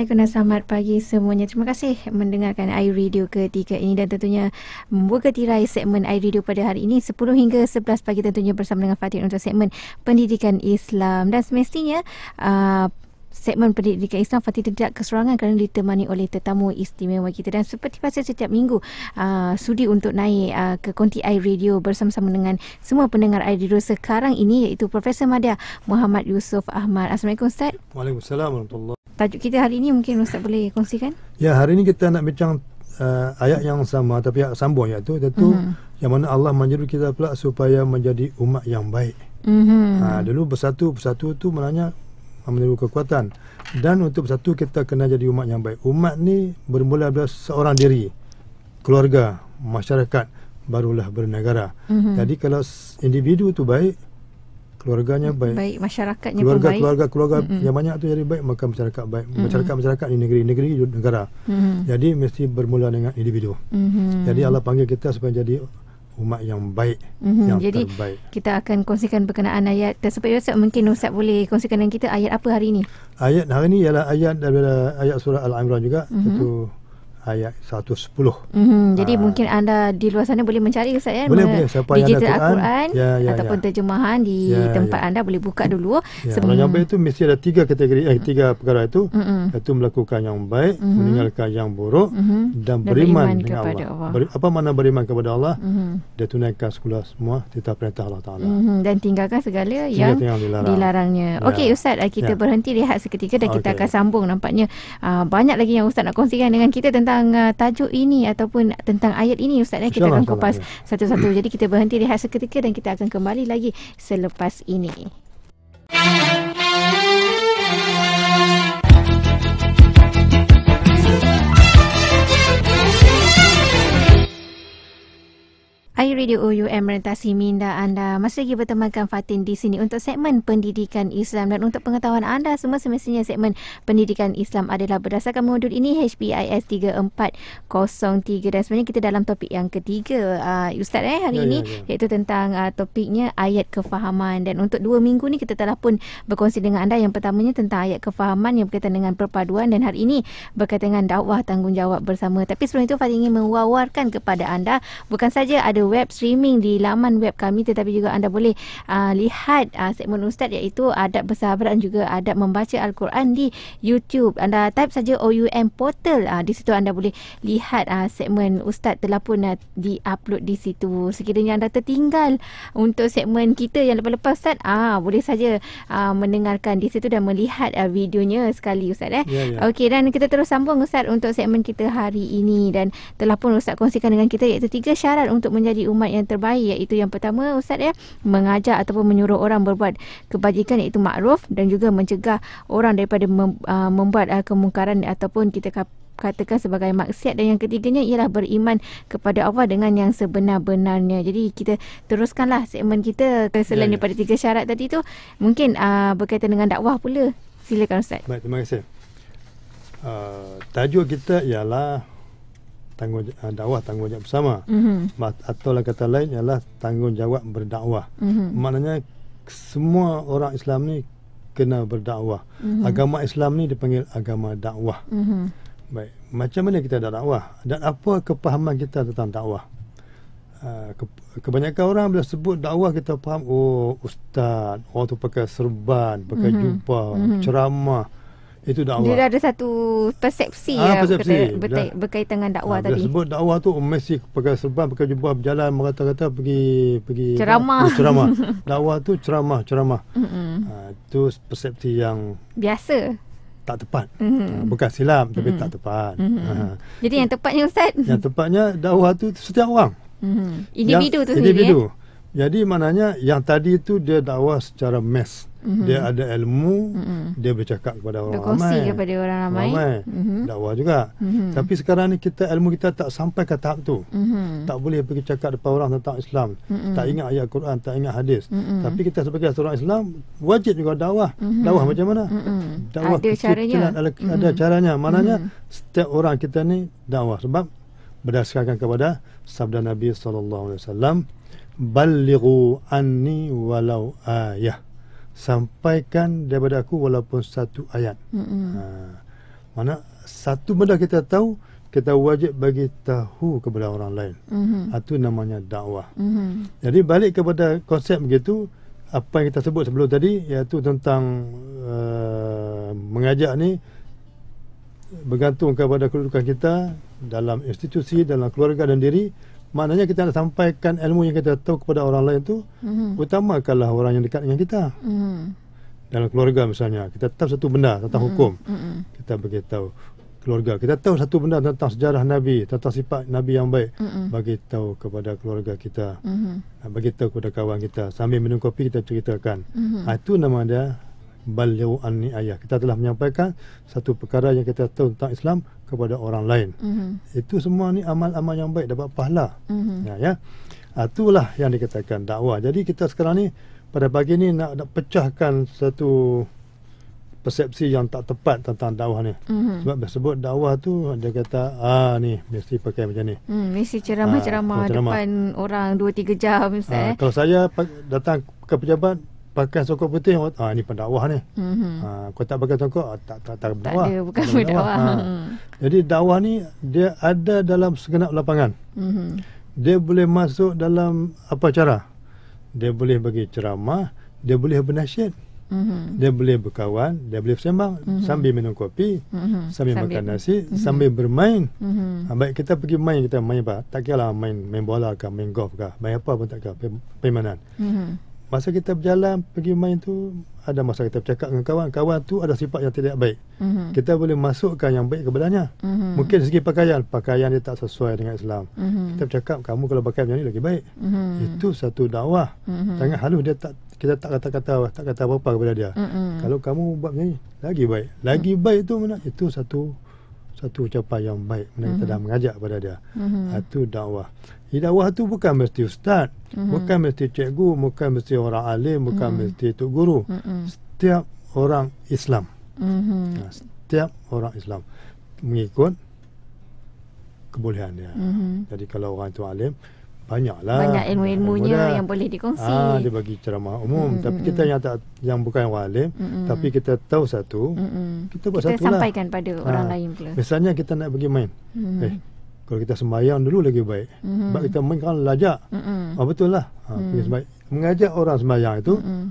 Assalamualaikum dan selamat pagi semuanya. Terima kasih mendengarkan iRadio ketika ini dan tentunya membuka tirai segmen iRadio pada hari ini 10 hingga 11 pagi tentunya bersama dengan Fatih untuk segmen Pendidikan Islam dan semestinya uh, segmen pendidikan Islam Fatih tidak keserangan kerana ditemani oleh tetamu istimewa kita dan seperti biasa setiap minggu aa, uh, sudi untuk naik aa, uh, ke konti iRadio bersama-sama dengan semua pendengar iRadio sekarang ini iaitu Profesor Madia Muhammad Yusof Ahmad. Assalamualaikum Ustaz. Waalaikumsalam warahmatullahi tajuk kita hari ini mungkin Ustaz boleh kongsikan? Ya, hari ini kita nak bincang uh, ayat yang sama tapi sambung ayat tu iaitu mm-hmm. yang mana Allah menjadikan kita pula supaya menjadi umat yang baik. Mm-hmm. Ha, dulu bersatu bersatu tu menanya menyuruh kekuatan dan untuk bersatu kita kena jadi umat yang baik. Umat ni bermula dari seorang diri, keluarga, masyarakat barulah bernegara. Mm-hmm. Jadi kalau individu tu baik, keluarganya hmm, baik. Baik, masyarakatnya keluarga, pun keluarga, baik. Keluarga keluarga hmm, hmm. yang banyak tu jadi baik maka masyarakat baik. Mm-mm. Masyarakat masyarakat di negeri-negeri negara. Mm-hmm. Jadi mesti bermula dengan individu. Mm-hmm. Jadi Allah panggil kita supaya jadi umat yang baik mm-hmm. yang jadi, terbaik. Jadi kita akan kongsikan berkenaan ayat dan supaya Ustaz mungkin Ustaz boleh kongsikan dengan kita ayat apa hari ini? Ayat hari ini ialah ayat daripada ayat surah Al-Imran juga. Mm-hmm. Itu ayat 110. Mm-hmm. Uh, Jadi ah. mungkin anda di luar sana boleh mencari Ustaz ya. Boleh, boleh. Siapa yang ada Quran, Quran ya, ya, ataupun ya. terjemahan di ya, ya. tempat ya. anda boleh buka dulu. Ya, Sebelum nyampe itu mesti ada tiga kategori eh, tiga perkara itu. Mm-hmm. Itu melakukan yang baik, mm-hmm. meninggalkan yang buruk mm-hmm. dan, beriman, dan beriman kepada Allah. Allah. Apa mana beriman kepada Allah? Mm-hmm. Dia tunaikan segala semua titah perintah Allah Taala. Mm-hmm. Dan tinggalkan segala yang, yang dilarang. dilarangnya. Ya. Okey Ustaz, eh, kita ya. berhenti lihat seketika dan okay. kita akan sambung nampaknya uh, banyak lagi yang Ustaz nak kongsikan dengan kita tentang tentang uh, tajuk ini ataupun tentang ayat ini ustaz eh kita akan kupas ya. satu-satu. Jadi kita berhenti rehat seketika dan kita akan kembali lagi selepas ini. Ayu Radio UUM merentasi minda anda. Masih lagi bertemankan Fatin di sini untuk segmen Pendidikan Islam. Dan untuk pengetahuan anda semua semestinya segmen Pendidikan Islam adalah berdasarkan modul ini HPIS 3403. Dan sebenarnya kita dalam topik yang ketiga uh, Ustaz eh, hari ya, ini. Ya, ya. Iaitu tentang uh, topiknya ayat kefahaman. Dan untuk dua minggu ni kita telah pun berkongsi dengan anda. Yang pertamanya tentang ayat kefahaman yang berkaitan dengan perpaduan. Dan hari ini berkaitan dengan dakwah tanggungjawab bersama. Tapi sebelum itu Fatin ingin mewawarkan kepada anda. Bukan saja ada web streaming di laman web kami tetapi juga anda boleh uh, lihat uh, segmen ustaz iaitu adab bersahabat dan juga adab membaca al-Quran di YouTube. Anda type saja OUM portal uh, di situ anda boleh lihat uh, segmen ustaz telah pun uh, di-upload di situ. Sekiranya anda tertinggal untuk segmen kita yang lepas-lepas ustaz, uh, boleh saja uh, mendengarkan di situ dan melihat uh, videonya sekali ustaz eh. Ya, ya. Okey dan kita terus sambung ustaz untuk segmen kita hari ini dan telah pun ustaz kongsikan dengan kita iaitu tiga syarat untuk menjadi menjadi umat yang terbaik iaitu yang pertama ustaz ya mengajak ataupun menyuruh orang berbuat kebajikan iaitu makruf dan juga mencegah orang daripada mem, uh, membuat uh, kemungkaran ataupun kita katakan sebagai maksiat dan yang ketiganya ialah beriman kepada Allah dengan yang sebenar-benarnya. Jadi kita teruskanlah segmen kita selain ya, ya, daripada tiga syarat tadi tu mungkin uh, berkaitan dengan dakwah pula. Silakan Ustaz. Baik, terima kasih. Uh, tajuk kita ialah tanggungjawab uh, dakwah tanggungjawab bersama. Mm-hmm. Atau lah kata lain ialah tanggungjawab berdakwah. Mm-hmm. Maknanya semua orang Islam ni kena berdakwah. Mm-hmm. Agama Islam ni dipanggil agama dakwah. Mm-hmm. Baik, macam mana kita dak dakwah dan apa kepahaman kita tentang dakwah? Ah, kebanyakan orang bila sebut dakwah kita faham oh ustaz orang tu pakai serban pakai mm-hmm. jubah mm-hmm. ceramah itu dakwah. Dia ada satu persepsi, yang ah, lah persepsi. berkaitan, berkaitan dengan dakwah ha, tadi. Bila sebut dakwah tu mesti pakai sebab pakai jubah berjalan mengata-kata pergi pergi ceramah. Ha, ceramah. dakwah tu ceramah-ceramah. Ha, ah, itu persepsi yang biasa. Tak tepat. Mm-hmm. Bukan silap mm-hmm. tapi tak tepat. Mm-hmm. Ha. Jadi yang tepatnya Ustaz? Yang tepatnya dakwah tu setiap orang. Mm-hmm. Individu yang, tu individu. sendiri. Individu. Eh? Jadi maknanya yang tadi tu dia dakwah secara mass mm-hmm. dia ada ilmu mm-hmm. dia bercakap kepada orang Berkongsi ramai Berkongsi kepada orang ramai, ramai. Mm-hmm. dakwah juga mm-hmm. tapi sekarang ni kita ilmu kita tak sampai ke tahap tu mm-hmm. tak boleh pergi cakap depan orang tentang Islam mm-hmm. tak ingat ayat Quran tak ingat hadis mm-hmm. tapi kita sebagai seorang Islam wajib juga dakwah mm-hmm. dakwah macam mana mm-hmm. dakwah ada caranya kita, ada, mm-hmm. ada caranya maknanya mm-hmm. setiap orang kita ni dakwah sebab berdasarkan kepada sabda Nabi sallallahu alaihi wasallam balighu anni walau ayah sampaikan daripada aku walaupun satu ayat. Hmm. Ha, mana satu benda kita tahu kita wajib bagi tahu kepada orang lain. Mm-hmm. Itu ha, namanya dakwah. Mm-hmm. Jadi balik kepada konsep begitu apa yang kita sebut sebelum tadi iaitu tentang uh, mengajak ni bergantung kepada kedudukan kita dalam institusi, dalam keluarga dan diri maknanya kita nak sampaikan ilmu yang kita tahu kepada orang lain tu mm-hmm. utamakanlah orang yang dekat dengan kita mm-hmm. dalam keluarga misalnya kita tahu satu benda tentang mm-hmm. hukum mm-hmm. kita beritahu keluarga kita tahu satu benda tentang sejarah nabi tentang sifat nabi yang baik mm-hmm. bagi tahu kepada keluarga kita mm-hmm. bagi tahu kepada kawan kita sambil minum kopi kita ceritakan mm-hmm. ha, itu nama dia bal ani ayah. Kita telah menyampaikan satu perkara yang kita tahu tentang Islam kepada orang lain. Mm-hmm. Itu semua ni amal-amal yang baik dapat pahala. Mm-hmm. Ya, ya. Ah, itulah yang dikatakan dakwah. Jadi kita sekarang ni pada pagi ni nak, nak pecahkan satu persepsi yang tak tepat tentang dakwah ni. Mm-hmm. Sebab disebut dakwah tu dia kata ah ni mesti pakai macam ni. Hmm mesti ceramah-ceramah ah, depan orang 2 3 jam misalnya. Ah, eh. kalau saya datang ke pejabat pakai songkok putih oh, ah ha, ni pendakwah ni. Mm-hmm. Ha, kau tak pakai sokok ha, ah, tak tak tak pendakwah. Tak ada bukan tak Ha. Jadi dakwah ni dia ada dalam segenap lapangan. mm Dia boleh masuk dalam apa cara? Dia boleh bagi ceramah, dia boleh bernasyid. Mm-hmm. Dia boleh berkawan, dia boleh sembang mm-hmm. sambil minum kopi, mm-hmm. sambil, sambil makan nasi, mm-hmm. sambil bermain. Mm-hmm. baik kita pergi main kita main apa? Tak kira lah main main bola ke, main golf ke, main apa pun tak kira, permainan. Mm-hmm masa kita berjalan pergi main tu ada masa kita bercakap dengan kawan kawan tu ada sifat yang tidak baik mm-hmm. kita boleh masukkan yang baik ke badannya mm-hmm. mungkin segi pakaian pakaian dia tak sesuai dengan Islam mm-hmm. kita bercakap kamu kalau pakai macam ni lagi baik mm-hmm. itu satu dakwah mm-hmm. jangan halus dia tak kita tak kata-kata tak kata apa-apa kepada dia mm-hmm. kalau kamu buat macam ni lagi baik lagi mm-hmm. baik tu mana itu satu satu ucapan yang baik mm-hmm. kita mengajak pada dia mm-hmm. itu ah, dakwah dakwah tu bukan mesti ustaz mm-hmm. bukan mesti cikgu bukan mesti orang alim bukan mm-hmm. mesti tok guru mm-hmm. setiap orang Islam mm-hmm. setiap orang Islam mengikut kebolehan dia mm-hmm. jadi kalau orang itu alim banyaklah banyak ilmu-ilmunya yang boleh dikongsi ah ha, dia bagi ceramah umum mm-hmm. tapi kita yang tak yang bukan walim mm-hmm. tapi kita tahu satu mm-hmm. kita buat satu kita lah. sampaikan pada ha, orang lain pula Biasanya kita nak pergi main mm-hmm. eh kalau kita sembahyang dulu lagi baik mm-hmm. sebab kita mengajak kan lajak mm-hmm. ah, betul lah ha, mm-hmm. mengajak orang sembahyang itu mm-hmm.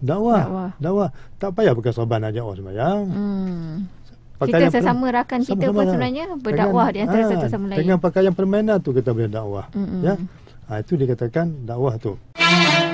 dakwah. dakwah dakwah tak payah pakai saban aja orang sembahyang mm kita sesama rakan sama kita sama pun lah. sebenarnya berdakwah dengan, di antara aa, ah, satu sama lain. Dengan pakaian permainan tu kita boleh dakwah. Mm-hmm. Ya. Ha, itu dikatakan dakwah tu. Mm-hmm.